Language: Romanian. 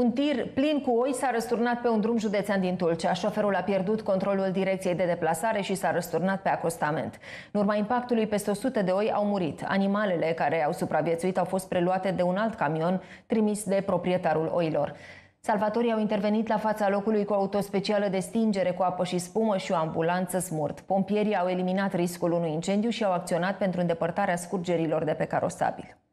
Un tir plin cu oi s-a răsturnat pe un drum județean din Tulcea. Șoferul a pierdut controlul direcției de deplasare și s-a răsturnat pe acostament. În urma impactului, peste 100 de oi au murit. Animalele care au supraviețuit au fost preluate de un alt camion trimis de proprietarul oilor. Salvatorii au intervenit la fața locului cu o auto specială de stingere cu apă și spumă și o ambulanță smurt. Pompierii au eliminat riscul unui incendiu și au acționat pentru îndepărtarea scurgerilor de pe carosabil.